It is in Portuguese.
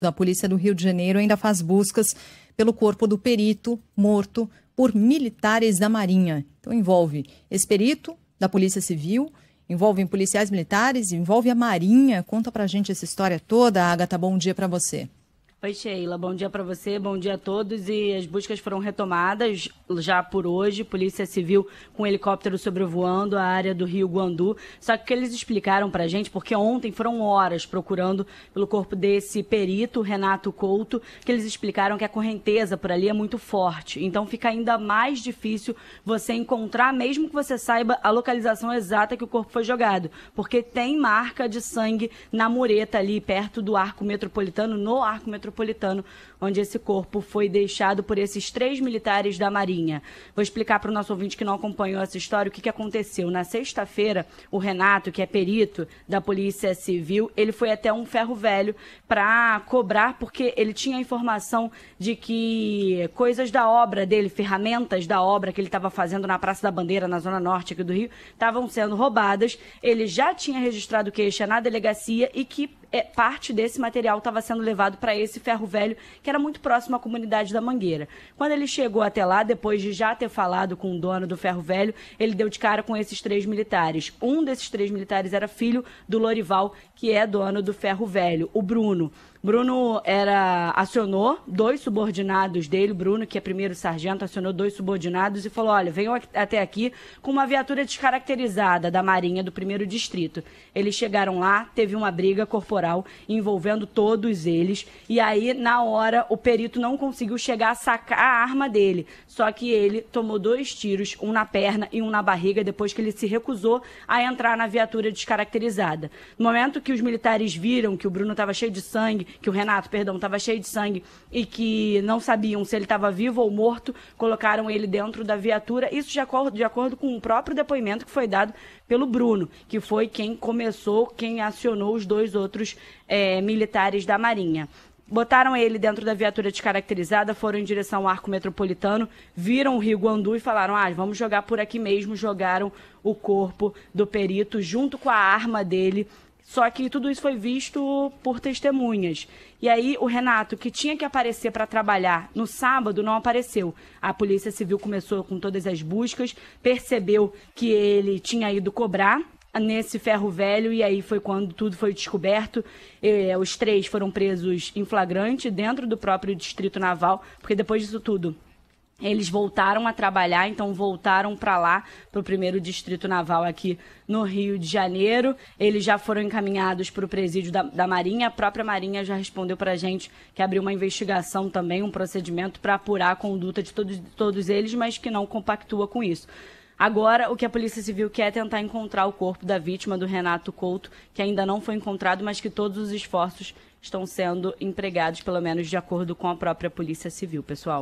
da Polícia do Rio de Janeiro ainda faz buscas pelo corpo do perito morto por militares da Marinha. Então envolve esse perito da Polícia Civil, envolve policiais militares, envolve a Marinha. Conta pra gente essa história toda, Agatha. Bom dia para você. Oi, Sheila. Bom dia para você, bom dia a todos. E as buscas foram retomadas já por hoje. Polícia Civil com um helicóptero sobrevoando a área do Rio Guandu. Só que eles explicaram para gente, porque ontem foram horas procurando pelo corpo desse perito, Renato Couto, que eles explicaram que a correnteza por ali é muito forte. Então fica ainda mais difícil você encontrar, mesmo que você saiba a localização exata que o corpo foi jogado, porque tem marca de sangue na mureta ali, perto do arco metropolitano, no arco metropolitano Metropolitano, onde esse corpo foi deixado por esses três militares da Marinha. Vou explicar para o nosso ouvinte que não acompanhou essa história o que, que aconteceu. Na sexta-feira, o Renato, que é perito da Polícia Civil, ele foi até um ferro velho para cobrar, porque ele tinha informação de que coisas da obra dele, ferramentas da obra que ele estava fazendo na Praça da Bandeira, na Zona Norte aqui do Rio, estavam sendo roubadas. Ele já tinha registrado queixa na delegacia e que é, parte desse material estava sendo levado para esse ferro velho, que era muito próximo à comunidade da Mangueira. Quando ele chegou até lá, depois de já ter falado com o dono do ferro velho, ele deu de cara com esses três militares. Um desses três militares era filho do Lorival, que é dono do ferro velho, o Bruno. Bruno era acionou dois subordinados dele, Bruno, que é primeiro sargento, acionou dois subordinados e falou: "Olha, venham até aqui com uma viatura descaracterizada da Marinha do primeiro distrito". Eles chegaram lá, teve uma briga corporal envolvendo todos eles, e aí na hora o perito não conseguiu chegar a sacar a arma dele, só que ele tomou dois tiros, um na perna e um na barriga, depois que ele se recusou a entrar na viatura descaracterizada. No momento que os militares viram que o Bruno estava cheio de sangue, que o Renato, perdão, estava cheio de sangue e que não sabiam se ele estava vivo ou morto, colocaram ele dentro da viatura. Isso de acordo, de acordo com o próprio depoimento que foi dado pelo Bruno, que foi quem começou, quem acionou os dois outros é, militares da Marinha. Botaram ele dentro da viatura descaracterizada, foram em direção ao arco metropolitano, viram o Rio Guandu e falaram: ah, vamos jogar por aqui mesmo. Jogaram o corpo do perito junto com a arma dele só que tudo isso foi visto por testemunhas. E aí o Renato, que tinha que aparecer para trabalhar no sábado, não apareceu. A Polícia Civil começou com todas as buscas, percebeu que ele tinha ido cobrar nesse ferro velho e aí foi quando tudo foi descoberto. É, os três foram presos em flagrante dentro do próprio distrito naval, porque depois disso tudo eles voltaram a trabalhar, então voltaram para lá, para o primeiro distrito naval aqui no Rio de Janeiro. Eles já foram encaminhados para o presídio da, da, Marinha. A própria Marinha já respondeu para a gente que abriu uma investigação também, um procedimento para apurar a conduta de todos, todos eles, mas que não compactua com isso. Agora, o que a Polícia Civil quer é tentar encontrar o corpo da vítima do Renato Couto, que ainda não foi encontrado, mas que todos os esforços estão sendo empregados, pelo menos de acordo com a própria Polícia Civil, pessoal.